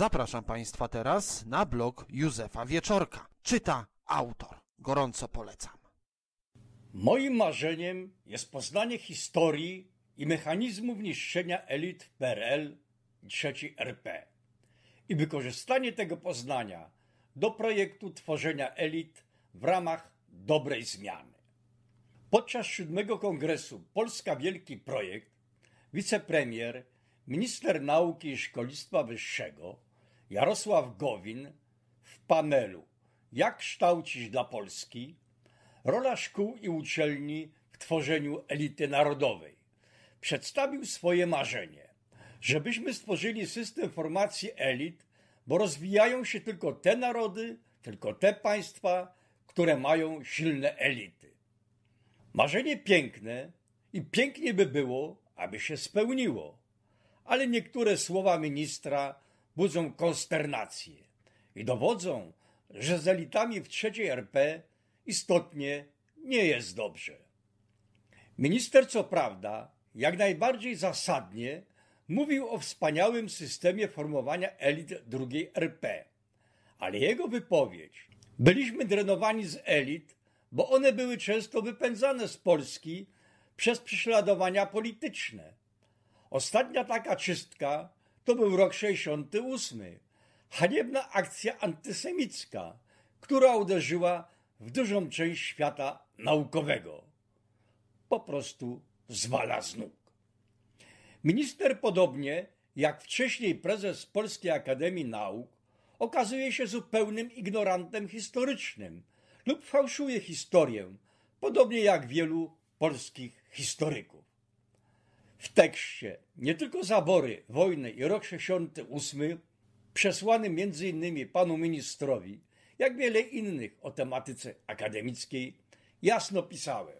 Zapraszam Państwa teraz na blog Józefa Wieczorka. Czyta autor. Gorąco polecam. Moim marzeniem jest poznanie historii i mechanizmów niszczenia elit PRL III RP i wykorzystanie tego poznania do projektu tworzenia elit w ramach dobrej zmiany. Podczas siódmego kongresu Polska Wielki Projekt wicepremier, minister nauki i szkolnictwa wyższego Jarosław Gowin w panelu Jak kształcić dla Polski? Rola szkół i uczelni w tworzeniu elity narodowej. Przedstawił swoje marzenie, żebyśmy stworzyli system formacji elit, bo rozwijają się tylko te narody, tylko te państwa, które mają silne elity. Marzenie piękne i pięknie by było, aby się spełniło, ale niektóre słowa ministra budzą konsternację i dowodzą, że z elitami w trzeciej RP istotnie nie jest dobrze. Minister, co prawda, jak najbardziej zasadnie mówił o wspaniałym systemie formowania elit drugiej RP, ale jego wypowiedź byliśmy drenowani z elit, bo one były często wypędzane z Polski przez prześladowania polityczne. Ostatnia taka czystka to był rok 68. Haniebna akcja antysemicka, która uderzyła w dużą część świata naukowego. Po prostu zwala z nóg. Minister, podobnie jak wcześniej prezes Polskiej Akademii Nauk, okazuje się zupełnym ignorantem historycznym lub fałszuje historię, podobnie jak wielu polskich historyków w tekście nie tylko zabory, wojny i rok 68, przesłany między innymi panu ministrowi, jak wiele innych o tematyce akademickiej, jasno pisałem.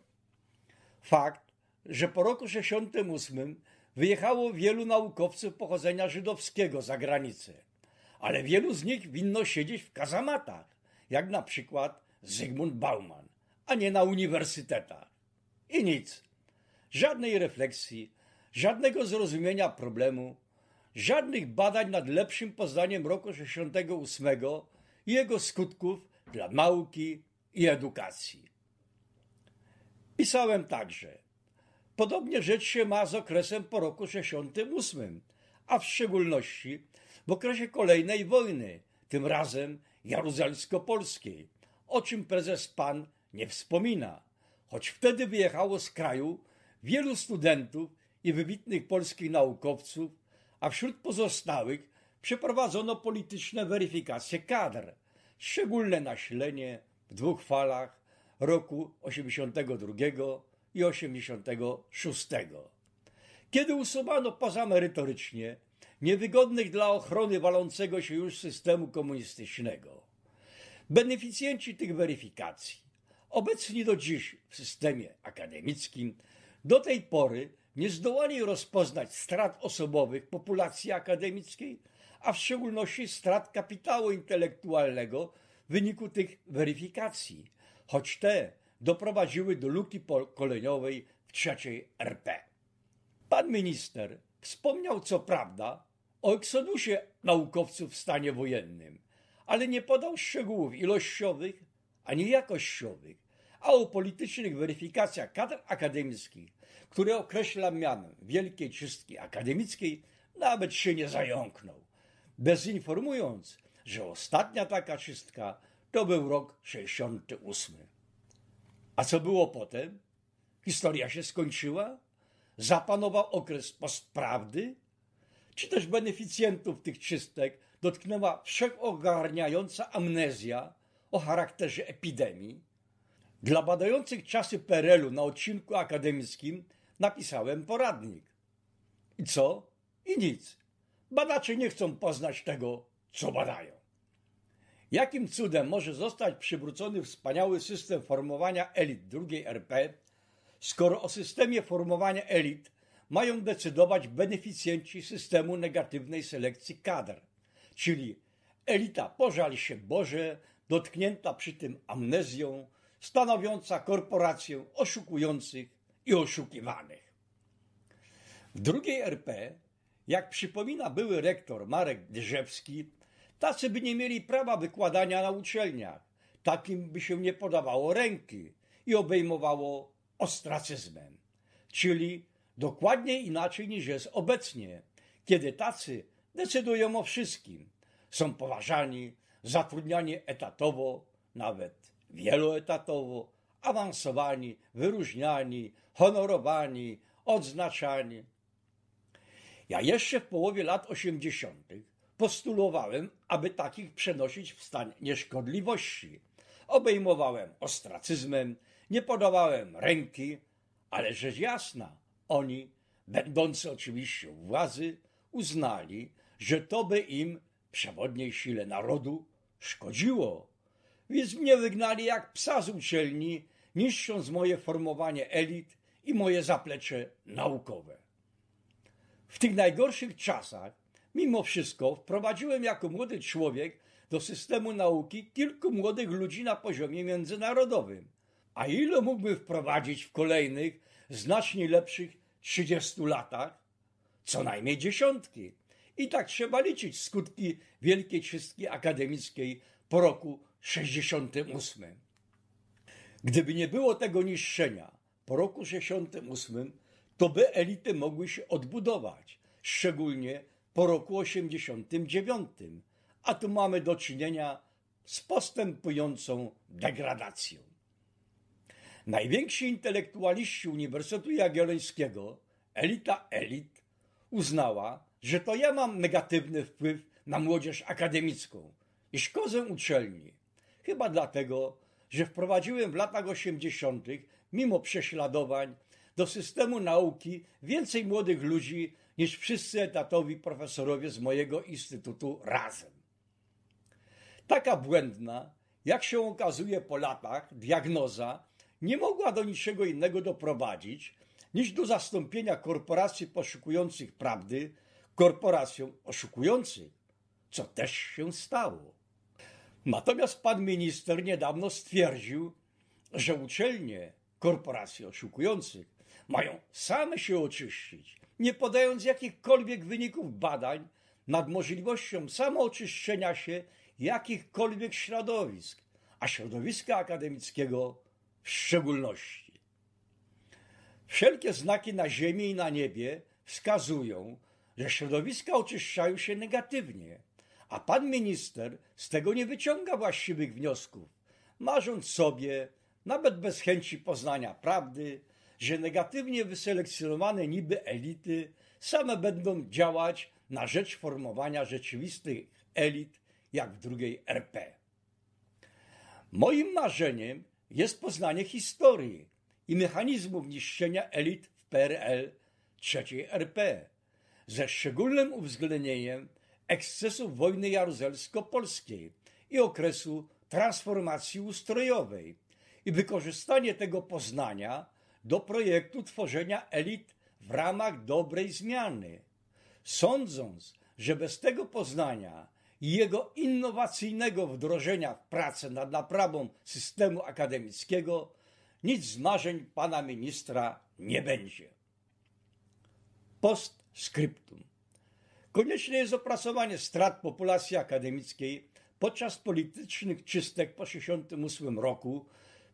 Fakt, że po roku 68 wyjechało wielu naukowców pochodzenia żydowskiego za granicę, ale wielu z nich winno siedzieć w kazamatach, jak na przykład Zygmunt Bauman, a nie na uniwersytetach. I nic, żadnej refleksji, żadnego zrozumienia problemu, żadnych badań nad lepszym poznaniem roku 68 i jego skutków dla nauki i edukacji. Pisałem także. Podobnie rzecz się ma z okresem po roku 68, a w szczególności w okresie kolejnej wojny, tym razem jaruzelsko-polskiej, o czym prezes Pan nie wspomina, choć wtedy wyjechało z kraju wielu studentów i wybitnych polskich naukowców, a wśród pozostałych przeprowadzono polityczne weryfikacje kadr, szczególne nasilenie w dwóch falach roku 82 i 86. Kiedy usuwano merytorycznie niewygodnych dla ochrony walącego się już systemu komunistycznego. Beneficjenci tych weryfikacji, obecni do dziś w systemie akademickim, do tej pory nie zdołali rozpoznać strat osobowych populacji akademickiej, a w szczególności strat kapitału intelektualnego w wyniku tych weryfikacji, choć te doprowadziły do luki pokoleniowej w trzeciej RP. Pan minister wspomniał co prawda o eksodusie naukowców w stanie wojennym, ale nie podał szczegółów ilościowych ani jakościowych, a o politycznych weryfikacjach kadr akademickich które określa mianem wielkiej czystki akademickiej, nawet się nie zająknął, bezinformując, że ostatnia taka czystka to był rok 68. A co było potem? Historia się skończyła? Zapanował okres postprawdy? Czy też beneficjentów tych czystek dotknęła wszechogarniająca amnezja o charakterze epidemii? Dla badających czasy PRL-u na odcinku akademickim napisałem poradnik. I co? I nic. Badacze nie chcą poznać tego, co badają. Jakim cudem może zostać przywrócony wspaniały system formowania elit II RP, skoro o systemie formowania elit mają decydować beneficjenci systemu negatywnej selekcji kadr, czyli elita pożal się Boże, dotknięta przy tym amnezją, stanowiąca korporację oszukujących i oszukiwanych. W drugiej RP, jak przypomina były rektor Marek Drzewski, tacy by nie mieli prawa wykładania na uczelniach, takim by się nie podawało ręki i obejmowało ostracyzmem, czyli dokładnie inaczej niż jest obecnie, kiedy tacy decydują o wszystkim, są poważani, zatrudniani etatowo, nawet wieloetatowo, awansowani, wyróżniani, honorowani, odznaczani. Ja jeszcze w połowie lat 80. postulowałem, aby takich przenosić w stan nieszkodliwości. Obejmowałem ostracyzmem, nie podawałem ręki, ale rzecz jasna, oni, będący oczywiście u władzy, uznali, że to by im przewodniej sile narodu szkodziło więc mnie wygnali jak psa z uczelni, niszcząc moje formowanie elit i moje zaplecze naukowe. W tych najgorszych czasach, mimo wszystko, wprowadziłem jako młody człowiek do systemu nauki kilku młodych ludzi na poziomie międzynarodowym, a ile mógłbym wprowadzić w kolejnych, znacznie lepszych 30 latach? Co najmniej dziesiątki. I tak trzeba liczyć skutki wielkiej czystki akademickiej po roku 68. Gdyby nie było tego niszczenia po roku 68, to by elity mogły się odbudować, szczególnie po roku 89. A tu mamy do czynienia z postępującą degradacją. Najwięksi intelektualiści Uniwersytetu Jagiellońskiego, elita elit, uznała, że to ja mam negatywny wpływ na młodzież akademicką i szkodzę uczelni, Chyba dlatego, że wprowadziłem w latach 80., mimo prześladowań, do systemu nauki więcej młodych ludzi niż wszyscy etatowi profesorowie z mojego instytutu razem. Taka błędna, jak się okazuje po latach, diagnoza nie mogła do niczego innego doprowadzić niż do zastąpienia korporacji poszukujących prawdy korporacją oszukujących, co też się stało. Natomiast pan minister niedawno stwierdził, że uczelnie, korporacje oszukujących mają same się oczyścić, nie podając jakichkolwiek wyników badań nad możliwością samooczyszczenia się jakichkolwiek środowisk, a środowiska akademickiego w szczególności. Wszelkie znaki na Ziemi i na niebie wskazują, że środowiska oczyszczają się negatywnie – a pan minister z tego nie wyciąga właściwych wniosków, marząc sobie, nawet bez chęci poznania prawdy, że negatywnie wyselekcjonowane niby elity same będą działać na rzecz formowania rzeczywistych elit, jak w drugiej RP. Moim marzeniem jest poznanie historii i mechanizmów niszczenia elit w PRL III RP, ze szczególnym uwzględnieniem ekscesów wojny jaruzelsko-polskiej i okresu transformacji ustrojowej i wykorzystanie tego poznania do projektu tworzenia elit w ramach dobrej zmiany. Sądząc, że bez tego poznania i jego innowacyjnego wdrożenia w pracę nad naprawą systemu akademickiego, nic z marzeń pana ministra nie będzie. Post scriptum. Konieczne jest opracowanie strat populacji akademickiej podczas politycznych czystek po 1968 roku,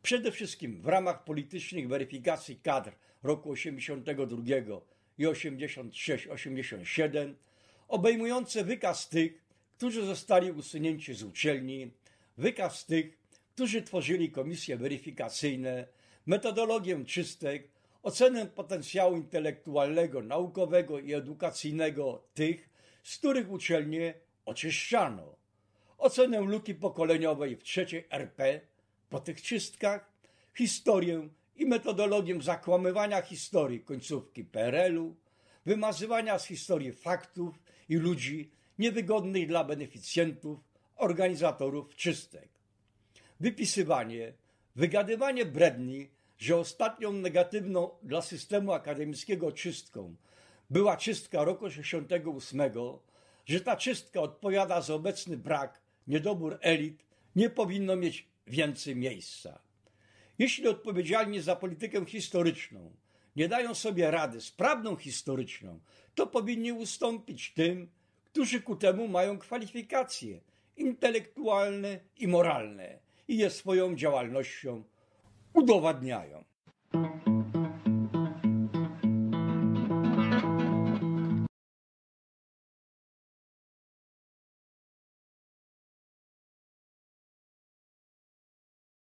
przede wszystkim w ramach politycznych weryfikacji kadr roku 82 i 86-87, obejmujące wykaz tych, którzy zostali usunięci z uczelni, wykaz tych, którzy tworzyli komisje weryfikacyjne, metodologię czystek, ocenę potencjału intelektualnego, naukowego i edukacyjnego tych, z których uczelnie oczyszczano, ocenę luki pokoleniowej w trzeciej RP po tych czystkach, historię i metodologię zakłamywania historii końcówki PRL-u, wymazywania z historii faktów i ludzi niewygodnych dla beneficjentów, organizatorów czystek. Wypisywanie, wygadywanie bredni że ostatnią negatywną dla systemu akademickiego czystką była czystka roku 68, że ta czystka odpowiada za obecny brak, niedobór elit, nie powinno mieć więcej miejsca. Jeśli odpowiedzialni za politykę historyczną nie dają sobie rady z prawdą historyczną, to powinni ustąpić tym, którzy ku temu mają kwalifikacje intelektualne i moralne i je swoją działalnością udowadniają.